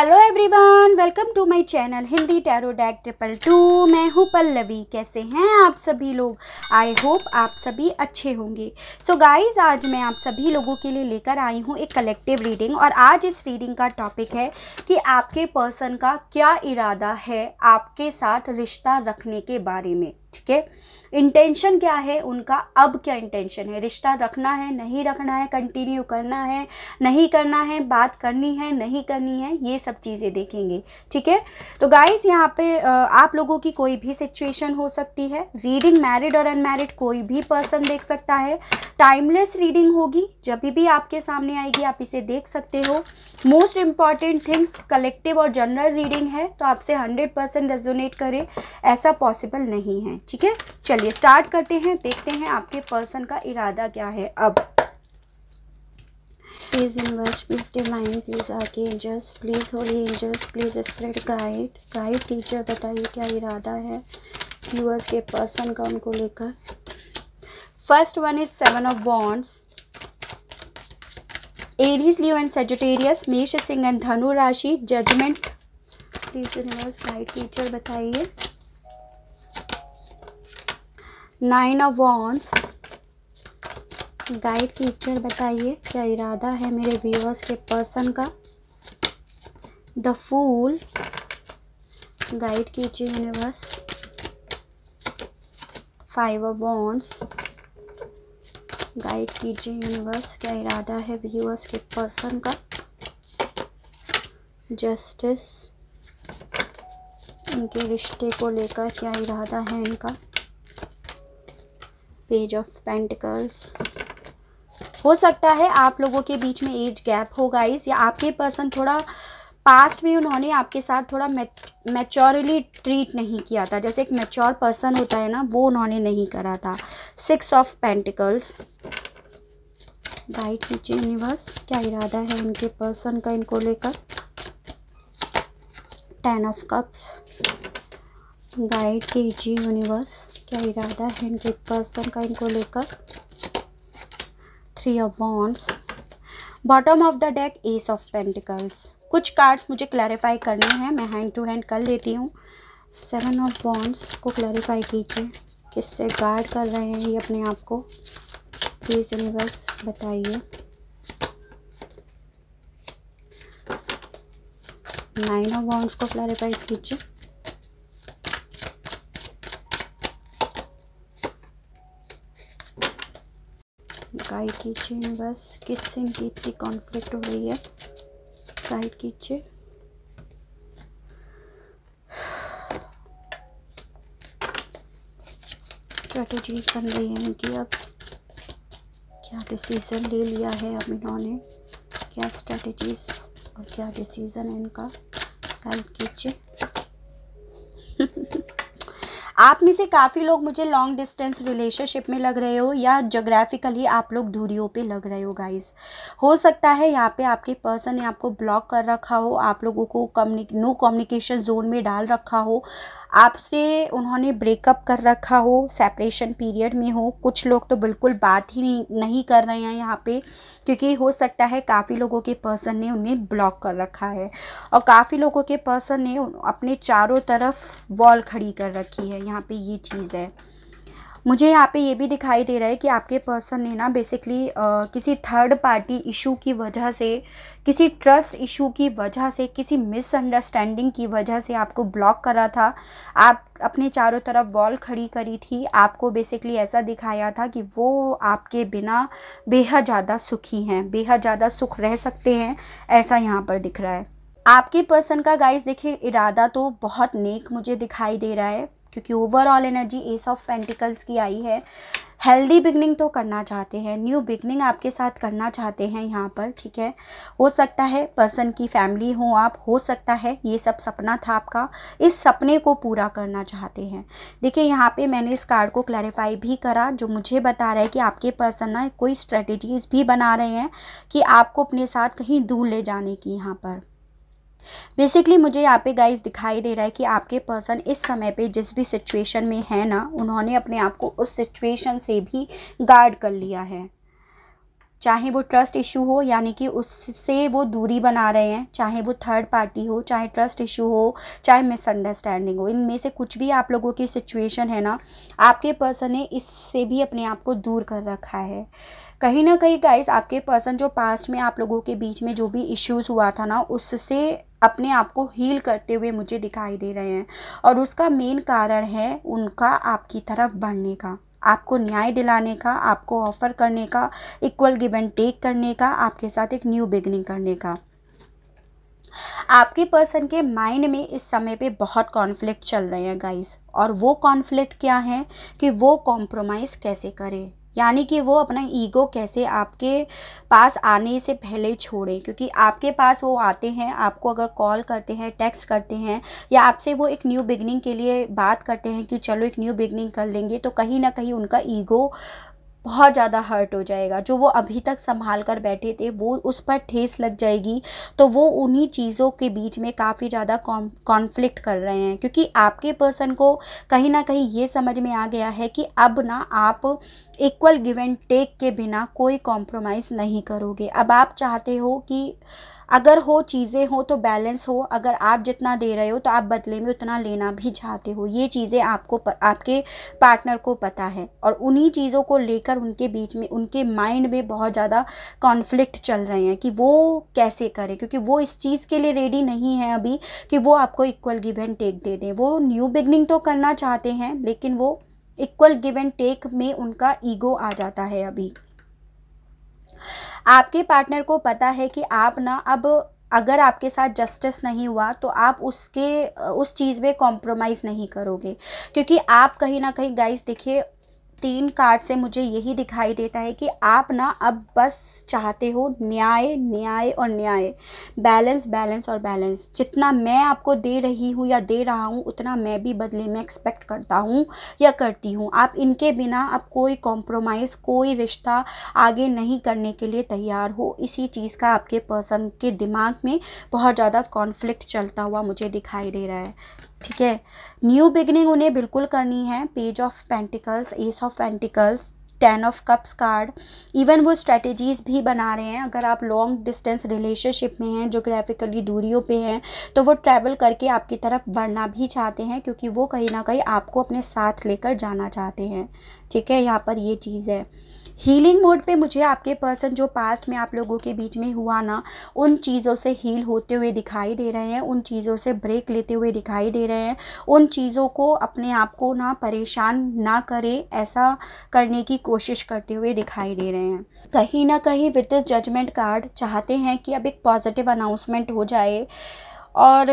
hello everyone welcome to my channel Hindi tarot deck triple two मैं हूँ पल्लवी कैसे हैं आप सभी लोग आई होप आप सभी अच्छे होंगे सो so गाइस आज मैं आप सभी लोगों के लिए लेकर आई हूँ एक कलेक्टिव रीडिंग और आज इस रीडिंग का टॉपिक है कि आपके पर्सन का क्या इरादा है आपके साथ रिश्ता रखने के बारे में ठीक है इंटेंशन क्या है उनका अब क्या इंटेंशन है रिश्ता रखना है नहीं रखना है कंटिन्यू करना है नहीं करना है बात करनी है नहीं करनी है ये सब चीज़ें देखेंगे ठीक है तो गाइस यहाँ पे आप लोगों की कोई भी सिचुएशन हो सकती है रीडिंग मैरिड और अनमैरिड कोई भी पर्सन देख सकता है टाइमलेस रीडिंग होगी जब भी आपके सामने आएगी आप इसे देख सकते हो मोस्ट इम्पॉर्टेंट थिंग्स कलेक्टिव और जनरल रीडिंग है तो आपसे हंड्रेड परसेंट रेजोनेट करे ऐसा पॉसिबल नहीं है ठीक है चलिए स्टार्ट करते हैं देखते हैं आपके पर्सन का इरादा क्या है अब please universe please divine please आके angels please holy angels please spread guide guide teacher बताइए क्या इरादा है व्यूअर्स के पर्सन का उनको लेकर first one is seven of wands Aries Leo and Sagittarius मेष सिंह एंड धनु राशि judgement please universe guide teacher बताइए nine of wands guide teacher बताइए क्या इरादा है मेरे व्यूअर्स के पर्सन का द फूल गाइड कीजिए universe five of wands guide कीजिए यूनिवर्स क्या इरादा है व्यूअर्स के पर्सन का जस्टिस इनके रिश्ते को लेकर क्या इरादा है इनका पेज ऑफ पेंटिकल्स हो सकता है आप लोगों के बीच में एज गैप हो गाइस या आपके पर्सन थोड़ा पास्ट में उन्होंने आपके साथ थोड़ा मेच्योरली ट्रीट नहीं किया था जैसे एक मेच्योर पर्सन होता है ना वो उन्होंने नहीं करा था सिक्स ऑफ पेंटिकल्स गाइड कीजिए यूनिवर्स क्या इरादा है उनके पर्सन का इनको लेकर टेन ऑफ कप्स गाइड कीजिए यूनिवर्स क्या इरादा है इनके पर्सन का इनको लेकर three of wands bottom of the deck ace of pentacles कुछ कार्ड्स मुझे क्लैरिफाई करने हैं मैं हैंड टू हैंड कर लेती हूँ सेवन ऑफ बॉन्ड्स को क्लैरिफाई कीजिए किससे गार्ड कर रहे हैं ये अपने आप को प्लीज़ यूनिवर्स बताइए नाइन ऑफ बॉन्ड्स को क्लैरिफाई कीजिए गाइड कीजिए बस किस से इनकी इतनी कॉन्फ्लिक्ट हो रही है साइड कीजिए स्ट्रेटजीज बन रही है उनकी अब क्या डिसीज़न ले लिया है अब इन्होंने क्या स्ट्रेटजीज और क्या डिसीज़न है इनका हेल्प कीजिए आप में से काफ़ी लोग मुझे लॉन्ग डिस्टेंस रिलेशनशिप में लग रहे हो या जोग्राफिकली आप लोग दूरियों पे लग रहे हो गाइस हो सकता है यहाँ पे आपके पर्सन ने आपको ब्लॉक कर रखा हो आप लोगों को कम्युनिक नो कम्युनिकेशन जोन में डाल रखा हो आपसे उन्होंने ब्रेकअप कर रखा हो सेपरेशन पीरियड में हो कुछ लोग तो बिल्कुल बात ही नहीं, कर रहे हैं यहाँ पे क्योंकि हो सकता है काफ़ी लोगों के पर्सन ने उन्हें ब्लॉक कर रखा है और काफ़ी लोगों के पर्सन ने अपने चारों तरफ वॉल खड़ी कर रखी है यहाँ पे ये चीज़ है मुझे यहाँ पे ये भी दिखाई दे रहा है कि आपके पर्सन ने ना बेसिकली किसी थर्ड पार्टी इशू की वजह से किसी ट्रस्ट इशू की वजह से किसी मिसअंडरस्टैंडिंग की वजह से आपको ब्लॉक करा था आप अपने चारों तरफ वॉल खड़ी करी थी आपको बेसिकली ऐसा दिखाया था कि वो आपके बिना बेहद ज़्यादा सुखी हैं बेहद ज़्यादा सुख रह सकते हैं ऐसा यहाँ पर दिख रहा है आपके पर्सन का गाइस देखिए इरादा तो बहुत नेक मुझे दिखाई दे रहा है क्योंकि overall energy ace of pentacles की आई है हेल्दी बिगनिंग तो करना चाहते हैं न्यू बिगनिंग आपके साथ करना चाहते हैं यहाँ पर ठीक है हो सकता है पर्सन की फैमिली हो आप हो सकता है ये सब सपना था आपका इस सपने को पूरा करना चाहते हैं देखिए यहाँ पे मैंने इस कार्ड को क्लैरिफाई भी करा जो मुझे बता रहा है कि आपके पर्सन ना कोई स्ट्रेटेजीज भी बना रहे हैं कि आपको अपने साथ कहीं दूर ले जाने की यहाँ पर बेसिकली मुझे यहाँ पे गाइस दिखाई दे रहा है कि आपके पर्सन इस समय पे जिस भी सिचुएशन में है ना उन्होंने अपने आप को उस सिचुएशन से भी गार्ड कर लिया है चाहे वो ट्रस्ट इशू हो यानी कि उससे वो दूरी बना रहे हैं चाहे वो थर्ड पार्टी हो चाहे ट्रस्ट इशू हो चाहे मिसअंडरस्टैंडिंग हो इनमें से कुछ भी आप लोगों की सिचुएशन है ना आपके पर्सन ने इससे भी अपने आप को दूर कर रखा है कहीं ना कहीं गाइस आपके पर्सन जो पास्ट में आप लोगों के बीच में जो भी इश्यूज़ हुआ था ना उससे अपने आप को हील करते हुए मुझे दिखाई दे रहे हैं और उसका मेन कारण है उनका आपकी तरफ बढ़ने का आपको न्याय दिलाने का आपको ऑफ़र करने का इक्वल गिव एंड टेक करने का आपके साथ एक न्यू बिगनिंग करने का आपके पर्सन के माइंड में इस समय पे बहुत कॉन्फ्लिक्ट चल रहे हैं गाइस और वो कॉन्फ्लिक्ट क्या है कि वो कॉम्प्रोमाइज़ कैसे करें यानी कि वो अपना ईगो कैसे आपके पास आने से पहले छोड़े क्योंकि आपके पास वो आते हैं आपको अगर कॉल करते हैं टेक्स्ट करते हैं या आपसे वो एक न्यू बिगनिंग के लिए बात करते हैं कि चलो एक न्यू बिगनिंग कर लेंगे तो कहीं ना कहीं उनका ईगो बहुत ज़्यादा हर्ट हो जाएगा जो वो अभी तक संभाल कर बैठे थे वो उस पर ठेस लग जाएगी तो वो उन्हीं चीज़ों के बीच में काफ़ी ज़्यादा कॉन्फ्लिक्ट कर रहे हैं क्योंकि आपके पर्सन को कहीं ना कहीं ये समझ में आ गया है कि अब ना आप इक्वल गिव एंड टेक के बिना कोई कॉम्प्रोमाइज़ नहीं करोगे अब आप चाहते हो कि अगर हो चीज़ें हो तो बैलेंस हो अगर आप जितना दे रहे हो तो आप बदले में उतना लेना भी चाहते हो ये चीज़ें आपको प, आपके पार्टनर को पता है और उन्हीं चीज़ों को लेकर उनके बीच में उनके माइंड में बहुत ज़्यादा कॉन्फ्लिक्ट चल रहे हैं कि वो कैसे करें क्योंकि वो इस चीज़ के लिए रेडी नहीं है अभी कि वो आपको इक्वल गिव एंड टेक दे दें वो न्यू बिगनिंग तो करना चाहते हैं लेकिन वो इक्वल गिव एंड टेक में उनका ईगो आ जाता है अभी आपके पार्टनर को पता है कि आप ना अब अगर आपके साथ जस्टिस नहीं हुआ तो आप उसके उस चीज़ में कॉम्प्रोमाइज़ नहीं करोगे क्योंकि आप कहीं ना कहीं गाइस देखिए तीन कार्ड से मुझे यही दिखाई देता है कि आप ना अब बस चाहते हो न्याय न्याय और न्याय बैलेंस बैलेंस और बैलेंस जितना मैं आपको दे रही हूँ या दे रहा हूँ उतना मैं भी बदले में एक्सपेक्ट करता हूँ या करती हूँ आप इनके बिना अब कोई कॉम्प्रोमाइज़ कोई रिश्ता आगे नहीं करने के लिए तैयार हो इसी चीज़ का आपके पर्सन के दिमाग में बहुत ज़्यादा कॉन्फ्लिक्ट चलता हुआ मुझे दिखाई दे रहा है ठीक है न्यू बिगनिंग उन्हें बिल्कुल करनी है page of pentacles ace of pentacles ten of cups card even वो स्ट्रेटजीज़ भी बना रहे हैं अगर आप लॉन्ग डिस्टेंस रिलेशनशिप में हैं जोग्राफिकली दूरियों पे हैं तो वो ट्रैवल करके आपकी तरफ बढ़ना भी चाहते हैं क्योंकि वो कहीं ना कहीं आपको अपने साथ लेकर जाना चाहते हैं ठीक है यहाँ पर ये चीज़ है हीलिंग मोड पे मुझे आपके पर्सन जो पास्ट में आप लोगों के बीच में हुआ ना उन चीज़ों से हील होते हुए दिखाई दे रहे हैं उन चीज़ों से ब्रेक लेते हुए दिखाई दे रहे हैं उन चीज़ों को अपने आप को ना परेशान ना करे ऐसा करने की कोशिश करते हुए दिखाई दे रहे हैं कहीं ना कहीं विद दिस जजमेंट कार्ड चाहते हैं कि अब एक पॉजिटिव अनाउंसमेंट हो जाए और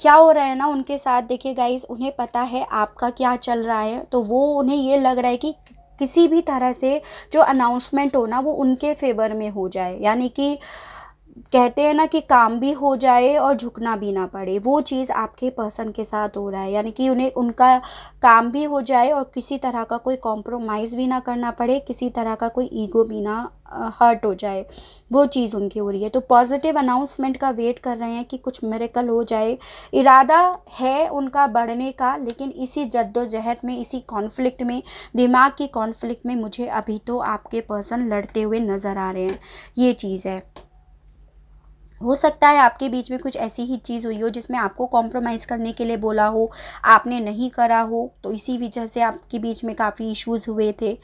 क्या हो रहा है ना उनके साथ देखिए गाइज उन्हें पता है आपका क्या चल रहा है तो वो उन्हें ये लग रहा है कि किसी भी तरह से जो अनाउंसमेंट हो ना वो उनके फेवर में हो जाए यानी कि कहते हैं ना कि काम भी हो जाए और झुकना भी ना पड़े वो चीज़ आपके पर्सन के साथ हो रहा है यानी कि उन्हें उनका काम भी हो जाए और किसी तरह का कोई कॉम्प्रोमाइज़ भी ना करना पड़े किसी तरह का कोई ईगो भी ना हर्ट हो जाए वो चीज़ उनकी हो रही है तो पॉजिटिव अनाउंसमेंट का वेट कर रहे हैं कि कुछ मेरेकल हो जाए इरादा है उनका बढ़ने का लेकिन इसी जद्दोजहद में इसी कॉन्फ्लिक्ट में दिमाग की कॉन्फ्लिक्ट में मुझे अभी तो आपके पर्सन लड़ते हुए नज़र आ रहे हैं ये चीज़ है हो सकता है आपके बीच में कुछ ऐसी ही चीज़ हुई हो जिसमें आपको कॉम्प्रोमाइज़ करने के लिए बोला हो आपने नहीं करा हो तो इसी वजह से आपके बीच में काफ़ी इश्यूज़ हुए थे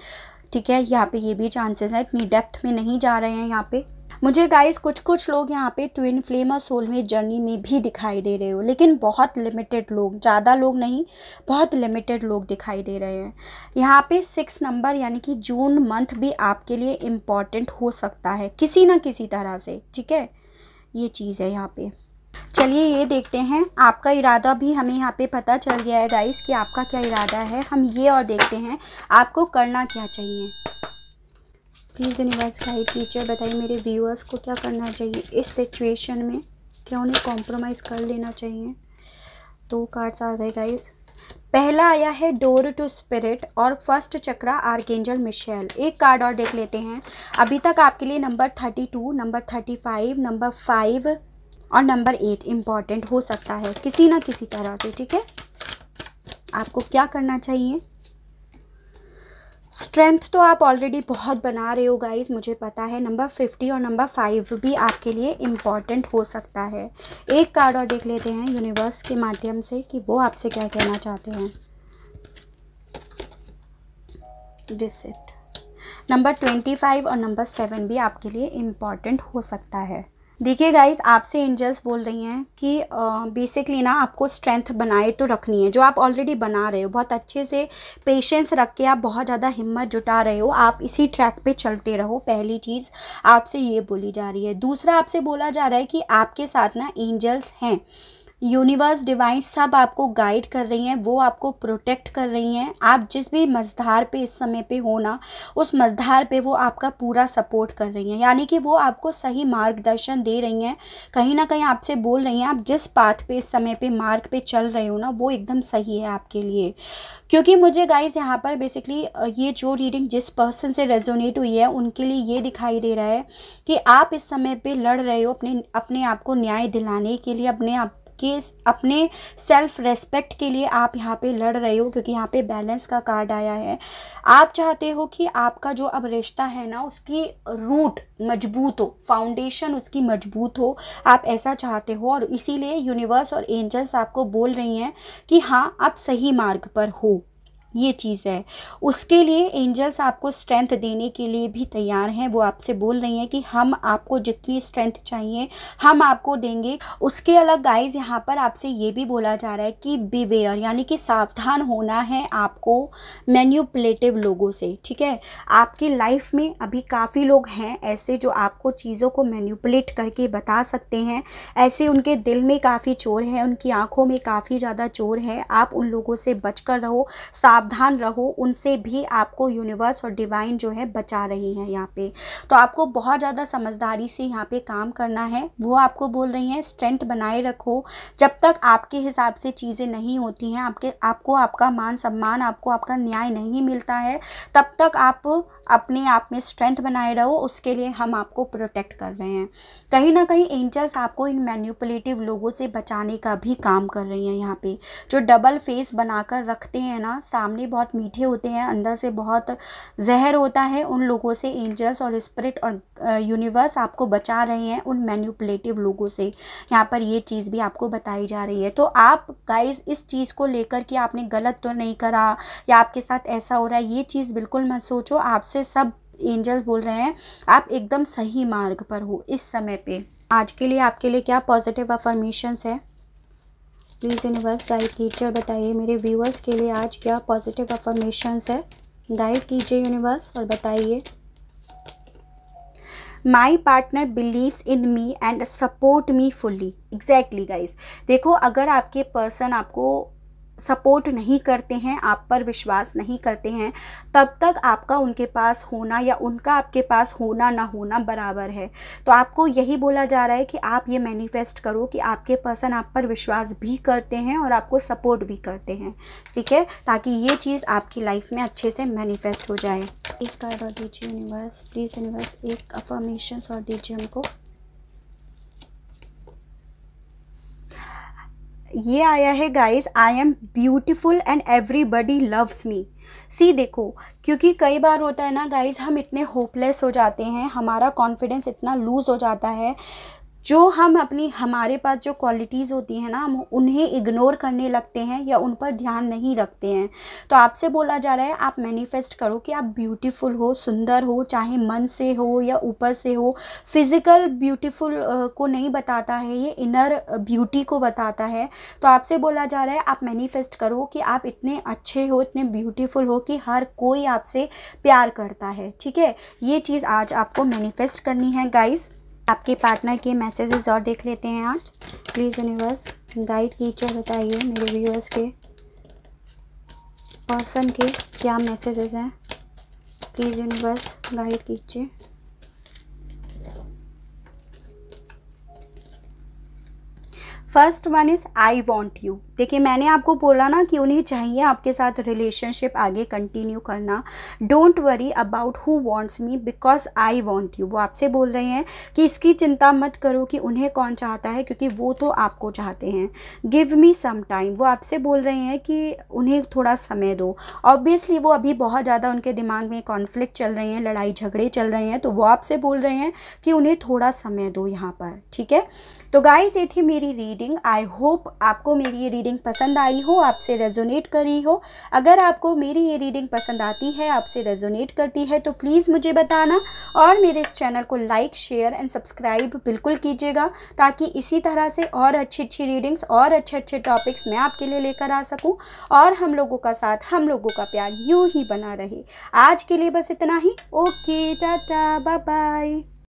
ठीक है यहाँ पे ये भी चांसेस हैं इतनी डेप्थ में नहीं जा रहे हैं यहाँ पे मुझे गाइस कुछ कुछ लोग यहाँ पे ट्विन फ्लेम और सोलमेट जर्नी में भी दिखाई दे रहे हो लेकिन बहुत लिमिटेड लोग ज़्यादा लोग नहीं बहुत लिमिटेड लोग दिखाई दे रहे हैं यहाँ पे सिक्स नंबर यानी कि जून मंथ भी आपके लिए इम्पॉर्टेंट हो सकता है किसी ना किसी तरह से ठीक है ये चीज़ है यहाँ पे चलिए ये देखते हैं आपका इरादा भी हमें यहाँ पे पता चल गया है गाइस कि आपका क्या इरादा है हम ये और देखते हैं आपको करना क्या चाहिए प्लीज़ यूनिवर्स गाइड टीचर बताइए मेरे व्यूअर्स को क्या करना चाहिए इस सिचुएशन में क्या उन्हें कॉम्प्रोमाइज़ कर लेना चाहिए दो कार्ड्स आ गए गाइस पहला आया है डोर टू स्पिरिट और फर्स्ट चक्रा आर्केंजल मिशेल एक कार्ड और देख लेते हैं अभी तक आपके लिए number thirty two number thirty five number five और नंबर एट इम्पॉर्टेंट हो सकता है किसी ना किसी तरह से ठीक है आपको क्या करना चाहिए स्ट्रेंथ तो आप ऑलरेडी बहुत बना रहे हो गाइज मुझे पता है नंबर फिफ्टी और नंबर फाइव भी आपके लिए इम्पॉर्टेंट हो सकता है एक कार्ड और देख लेते हैं यूनिवर्स के माध्यम से कि वो आपसे क्या कहना चाहते हैं रिसेट नंबर ट्वेंटी फाइव और नंबर सेवन भी आपके लिए इम्पॉर्टेंट हो सकता है देखिए गाइस आपसे एंजल्स बोल रही हैं कि बेसिकली ना आपको स्ट्रेंथ बनाए तो रखनी है जो आप ऑलरेडी बना रहे हो बहुत अच्छे से पेशेंस रख के आप बहुत ज़्यादा हिम्मत जुटा रहे हो आप इसी ट्रैक पे चलते रहो पहली चीज़ आपसे ये बोली जा रही है दूसरा आपसे बोला जा रहा है कि आपके साथ ना एंजल्स हैं यूनिवर्स डिवाइन सब आपको गाइड कर रही हैं वो आपको प्रोटेक्ट कर रही हैं आप जिस भी मझधार पे इस समय पे हो ना उस मझधार पे वो आपका पूरा सपोर्ट कर रही हैं यानी कि वो आपको सही मार्गदर्शन दे रही हैं कहीं ना कहीं आपसे बोल रही हैं आप जिस पाथ पे इस समय पे मार्ग पे चल रहे हो ना वो एकदम सही है आपके लिए क्योंकि मुझे गाइज यहाँ पर बेसिकली ये जो रीडिंग जिस पर्सन से रेजोनेट हुई है उनके लिए ये दिखाई दे रहा है कि आप इस समय पर लड़ रहे हो अपने अपने आप को न्याय दिलाने के लिए अपने आप कि अपने सेल्फ रेस्पेक्ट के लिए आप यहाँ पे लड़ रहे हो क्योंकि यहाँ पे बैलेंस का कार्ड आया है आप चाहते हो कि आपका जो अब रिश्ता है ना उसकी रूट मजबूत हो फाउंडेशन उसकी मजबूत हो आप ऐसा चाहते हो और इसीलिए यूनिवर्स और एंजल्स आपको बोल रही हैं कि हाँ आप सही मार्ग पर हो ये चीज़ है उसके लिए एंजल्स आपको स्ट्रेंथ देने के लिए भी तैयार हैं वो आपसे बोल रही हैं कि हम आपको जितनी स्ट्रेंथ चाहिए हम आपको देंगे उसके अलग गाइस यहाँ पर आपसे ये भी बोला जा रहा है कि बिवेयर यानी कि सावधान होना है आपको मैन्यूपलेटिव लोगों से ठीक है आपकी लाइफ में अभी काफ़ी लोग हैं ऐसे जो आपको चीज़ों को मैन्यूपलेट करके बता सकते हैं ऐसे उनके दिल में काफ़ी चोर है उनकी आँखों में काफ़ी ज़्यादा चोर है आप उन लोगों से बच कर रहो साफ सावधान रहो उनसे भी आपको यूनिवर्स और डिवाइन जो है बचा रही हैं यहाँ पे तो आपको बहुत ज़्यादा समझदारी से यहाँ पे काम करना है वो आपको बोल रही हैं स्ट्रेंथ बनाए रखो जब तक आपके हिसाब से चीज़ें नहीं होती हैं आपके आपको आपका मान सम्मान आपको आपका न्याय नहीं मिलता है तब तक आप अपने आप में स्ट्रेंथ बनाए रहो उसके लिए हम आपको प्रोटेक्ट कर रहे हैं कहीं ना कहीं एंजल्स आपको इन मैन्यूपुलेटिव लोगों से बचाने का भी काम कर रही हैं यहाँ पे जो डबल फेस बनाकर रखते हैं ना सामने सामने बहुत मीठे होते हैं अंदर से बहुत जहर होता है उन लोगों से एंजल्स और स्प्रिट और यूनिवर्स आपको बचा रहे हैं उन मैन्यूपलेटिव लोगों से यहाँ पर ये चीज़ भी आपको बताई जा रही है तो आप गाइज इस चीज़ को लेकर कि आपने गलत तो नहीं करा या आपके साथ ऐसा हो रहा है ये चीज़ बिल्कुल मत सोचो आपसे सब एंजल्स बोल रहे हैं आप एकदम सही मार्ग पर हो इस समय पे आज के लिए आपके लिए क्या पॉजिटिव अफर्मेशंस है प्लीज़ यूनिवर्स गाइड कीजिए और बताइए मेरे व्यूअर्स के लिए आज क्या पॉजिटिव अफर्मेशंस है गाइड कीजिए यूनिवर्स और बताइए my partner believes in me and support me fully exactly guys देखो अगर आपके पर्सन आपको सपोर्ट नहीं करते हैं आप पर विश्वास नहीं करते हैं तब तक आपका उनके पास होना या उनका आपके पास होना ना होना बराबर है तो आपको यही बोला जा रहा है कि आप ये मैनिफेस्ट करो कि आपके पर्सन आप पर विश्वास भी करते हैं और आपको सपोर्ट भी करते हैं ठीक है ताकि ये चीज़ आपकी लाइफ में अच्छे से मैनिफेस्ट हो जाए एक कार्ड और दीजिए यूनिवर्स प्लीज़ यूनिवर्स एक अफॉर्मेशन और दीजिए हमको ये आया है guys I am beautiful and everybody loves me see देखो क्योंकि कई बार होता है ना गाइस हम इतने होपलेस हो जाते हैं हमारा कॉन्फिडेंस इतना लूज़ हो जाता है जो हम अपनी हमारे पास जो क्वालिटीज़ होती हैं ना हम उन्हें इग्नोर करने लगते हैं या उन पर ध्यान नहीं रखते हैं तो आपसे बोला जा रहा है आप मैनिफेस्ट करो कि आप ब्यूटीफुल हो सुंदर हो चाहे मन से हो या ऊपर से हो फिज़िकल ब्यूटीफुल को नहीं बताता है ये इनर ब्यूटी को बताता है तो आपसे बोला जा रहा है आप मैनिफेस्ट करो कि आप इतने अच्छे हो इतने ब्यूटीफुल हो कि हर कोई आपसे प्यार करता है ठीक है ये चीज़ आज आपको मैनिफेस्ट करनी है गाइज़ आपके पार्टनर के मैसेजेस और देख लेते हैं आज प्लीज़ यूनिवर्स गाइड कीजिए बताइए मेरे व्यूअर्स के पर्सन के क्या मैसेजेस हैं प्लीज़ यूनिवर्स गाइड कीजिए first one is I want you देखिए मैंने आपको बोला ना कि उन्हें चाहिए आपके साथ रिलेशनशिप आगे कंटिन्यू करना don't worry about who wants me because I want you वो आपसे बोल रहे हैं कि इसकी चिंता मत करो कि उन्हें कौन चाहता है क्योंकि वो तो आपको चाहते हैं गिव मी सम टाइम वो आपसे बोल रहे हैं कि उन्हें थोड़ा समय दो ऑब्वियसली वो अभी बहुत ज़्यादा उनके दिमाग में कॉन्फ्लिक्ट चल रहे हैं लड़ाई झगड़े चल रहे हैं तो वो आपसे बोल रहे हैं कि उन्हें थोड़ा समय दो यहाँ पर ठीक है तो गाइज ये थी मेरी रीडिंग आई होप आपको मेरी ये रीडिंग पसंद आई हो आपसे रेजोनेट करी हो अगर आपको मेरी ये रीडिंग पसंद आती है आपसे रेजोनेट करती है तो प्लीज़ मुझे बताना और मेरे इस चैनल को लाइक शेयर एंड सब्सक्राइब बिल्कुल कीजिएगा ताकि इसी तरह से और अच्छी अच्छी रीडिंग्स और अच्छे अच्छे टॉपिक्स मैं आपके लिए लेकर आ सकूँ और हम लोगों का साथ हम लोगों का प्यार यूँ ही बना रहे आज के लिए बस इतना ही ओके टाटा बाय